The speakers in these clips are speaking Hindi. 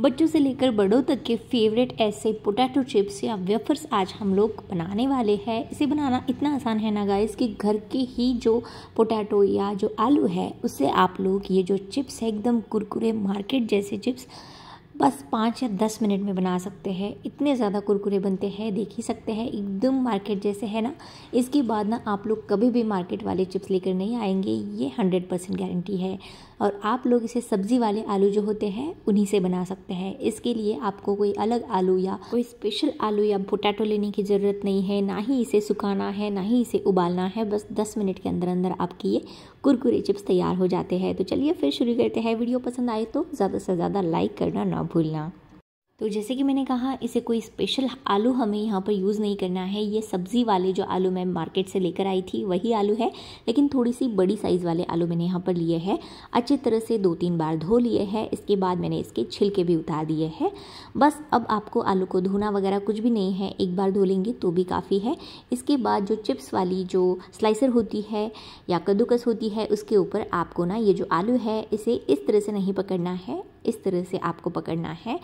बच्चों से लेकर बड़ों तक के फेवरेट ऐसे पोटैटो चिप्स या वेफर्स आज हम लोग बनाने वाले हैं इसे बनाना इतना आसान है ना गाइस कि घर के ही जो पोटैटो या जो आलू है उससे आप लोग ये जो चिप्स है एकदम कुरकुरे मार्केट जैसे चिप्स बस पाँच या दस मिनट में बना सकते हैं इतने ज़्यादा कुरकुरे बनते हैं देख ही सकते हैं एकदम मार्केट जैसे है ना इसके बाद ना आप लोग कभी भी मार्केट वाले चिप्स लेकर नहीं आएंगे ये हंड्रेड परसेंट गारंटी है और आप लोग इसे सब्ज़ी वाले आलू जो होते हैं उन्हीं से बना सकते हैं इसके लिए आपको कोई अलग आलू या कोई स्पेशल आलू या पोटैटो लेने की ज़रूरत नहीं है ना ही इसे सुखाना है ना ही इसे उबालना है बस दस मिनट के अंदर अंदर आपकी ये कुरकुरे चिप्स तैयार हो जाते हैं तो चलिए फिर शुरू करते हैं वीडियो पसंद आए तो ज़्यादा से ज़्यादा लाइक करना ना भूलना तो जैसे कि मैंने कहा इसे कोई स्पेशल आलू हमें यहाँ पर यूज़ नहीं करना है ये सब्ज़ी वाले जो आलू मैं मार्केट से लेकर आई थी वही आलू है लेकिन थोड़ी सी बड़ी साइज़ वाले आलू मैंने यहाँ पर लिए हैं अच्छी तरह से दो तीन बार धो लिए हैं इसके बाद मैंने इसके छिलके भी उतार दिए हैं बस अब आपको आलू को धोना वगैरह कुछ भी नहीं है एक बार धो लेंगे तो भी काफ़ी है इसके बाद जो चिप्स वाली जो स्लाइसर होती है या कद्दूकस होती है उसके ऊपर आपको ना ये जो आलू है इसे इस तरह से नहीं पकड़ना है इस तरह से आपको पकड़ना है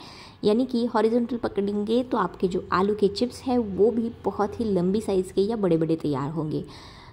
यानी कि हॉरिजॉन्टल पकड़ेंगे तो आपके जो आलू के चिप्स हैं वो भी बहुत ही लंबी साइज़ के या बड़े बड़े तैयार होंगे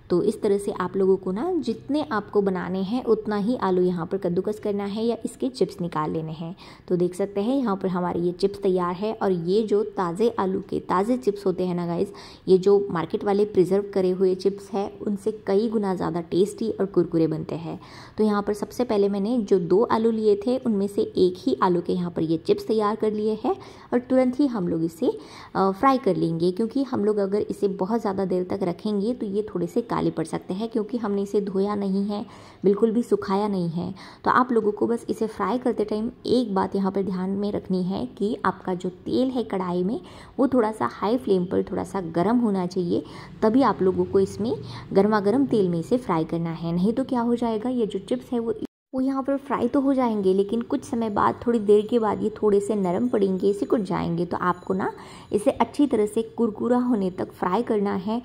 तो इस तरह से आप लोगों को ना जितने आपको बनाने हैं उतना ही आलू यहाँ पर कद्दूकस करना है या इसके चिप्स निकाल लेने हैं तो देख सकते हैं यहाँ पर हमारे ये चिप्स तैयार है और ये जो ताज़े आलू के ताज़े चिप्स होते हैं ना गाइज ये जो मार्केट वाले प्रिजर्व करे हुए चिप्स हैं उनसे कई गुना ज़्यादा टेस्टी और कुरकुरे बनते हैं तो यहाँ पर सबसे पहले मैंने जो दो आलू लिए थे उनमें से एक ही आलू के यहाँ पर ये चिप्स तैयार कर लिए हैं और तुरंत ही हम लोग इसे फ्राई कर लेंगे क्योंकि हम लोग अगर इसे बहुत ज़्यादा देर तक रखेंगे तो ये थोड़े से काली पड़ सकते हैं क्योंकि हमने इसे धोया नहीं है बिल्कुल भी सुखाया नहीं है तो आप लोगों को बस इसे फ्राई करते टाइम एक बात यहाँ पर ध्यान में रखनी है कि आपका जो तेल है कढ़ाई में वो थोड़ा सा हाई फ्लेम पर थोड़ा सा गर्म होना चाहिए तभी आप लोगों को इसमें गर्मा गर्म तेल में इसे फ्राई करना है नहीं तो क्या हो जाएगा ये जो चिप्स है वो वो यहाँ पर फ्राई तो हो जाएंगे लेकिन कुछ समय बाद थोड़ी देर के बाद ये थोड़े से नरम पड़ेंगे इसे कुछ जाएंगे तो आपको ना इसे अच्छी तरह से कुरकुरा होने तक फ्राई करना है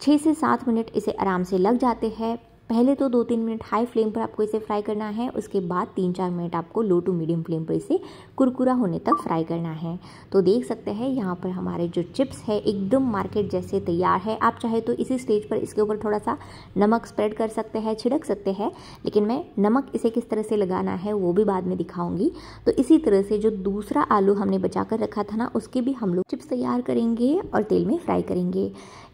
छः से सात मिनट इसे आराम से लग जाते हैं पहले तो दो तीन मिनट हाई फ्लेम पर आपको इसे फ्राई करना है उसके बाद तीन चार मिनट आपको लो टू मीडियम फ्लेम पर इसे कुरकुरा होने तक फ्राई करना है तो देख सकते हैं यहाँ पर हमारे जो चिप्स है एकदम मार्केट जैसे तैयार है आप चाहे तो इसी स्टेज पर इसके ऊपर थोड़ा सा नमक स्प्रेड कर सकते हैं छिड़क सकते हैं लेकिन मैं नमक इसे किस तरह से लगाना है वो भी बाद में दिखाऊंगी तो इसी तरह से जो दूसरा आलू हमने बचा कर रखा था ना उसके भी हम लोग चिप्स तैयार करेंगे और तेल में फ्राई करेंगे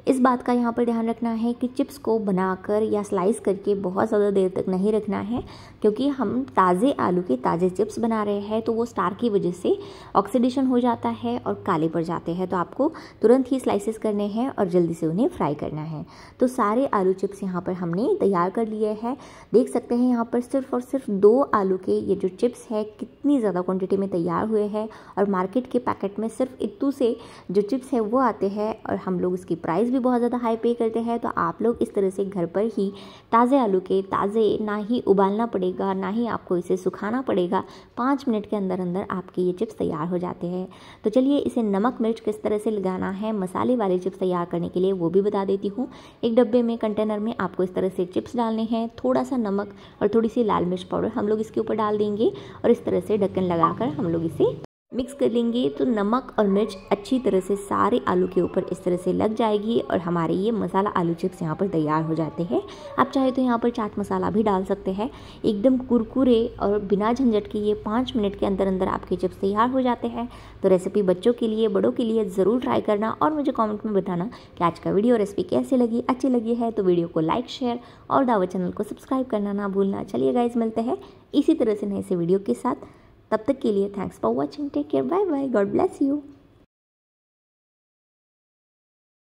इस बात का यहाँ पर ध्यान रखना है कि चिप्स को बनाकर या स्लाइस करके बहुत ज़्यादा देर तक नहीं रखना है क्योंकि हम ताज़े आलू के ताज़े चिप्स बना रहे हैं तो वो स्टार की वजह से ऑक्सीडेशन हो जाता है और काले पड़ जाते हैं तो आपको तुरंत ही स्लाइसेस करने हैं और जल्दी से उन्हें फ्राई करना है तो सारे आलू चिप्स यहाँ पर हमने तैयार कर लिए हैं देख सकते हैं यहाँ पर सिर्फ और सिर्फ दो आलू के ये जो चिप्स है कितनी ज़्यादा क्वान्टिटी में तैयार हुए हैं और मार्केट के पैकेट में सिर्फ इतू से जो चिप्स है वो आते हैं और हम लोग इसकी प्राइस भी बहुत ज़्यादा हाई पे करते हैं तो आप लोग इस तरह से घर पर ही ताज़े आलू के ताज़े ना ही उबालना पड़ेगा ना ही आपको इसे सुखाना पड़ेगा पाँच मिनट के अंदर अंदर आपके ये चिप्स तैयार हो जाते हैं तो चलिए इसे नमक मिर्च किस तरह से लगाना है मसाले वाले चिप्स तैयार करने के लिए वो भी बता देती हूँ एक डब्बे में कंटेनर में आपको इस तरह से चिप्स डालने हैं थोड़ा सा नमक और थोड़ी सी लाल मिर्च पाउडर हम लोग इसके ऊपर डाल देंगे और इस तरह से ढक्कन लगाकर हम लोग इसे मिक्स कर लेंगे तो नमक और मिर्च अच्छी तरह से सारे आलू के ऊपर इस तरह से लग जाएगी और हमारे ये मसाला आलू चिप्स यहाँ पर तैयार हो जाते हैं आप चाहे तो यहाँ पर चाट मसाला भी डाल सकते हैं एकदम कुरकुरे और बिना झंझट के ये पाँच मिनट के अंदर अंदर आपके चिप्स तैयार हो जाते हैं तो रेसिपी बच्चों के लिए बड़ों के लिए ज़रूर ट्राई करना और मुझे कॉमेंट में बताना कि आज का वीडियो रेसिपी कैसे लगी अच्छी लगी है तो वीडियो को लाइक शेयर और दावा चैनल को सब्सक्राइब करना ना भूलना चलिए गाइज मिलते हैं इसी तरह से नए से वीडियो के साथ तब तक के लिए thanks for watching take care bye bye God bless you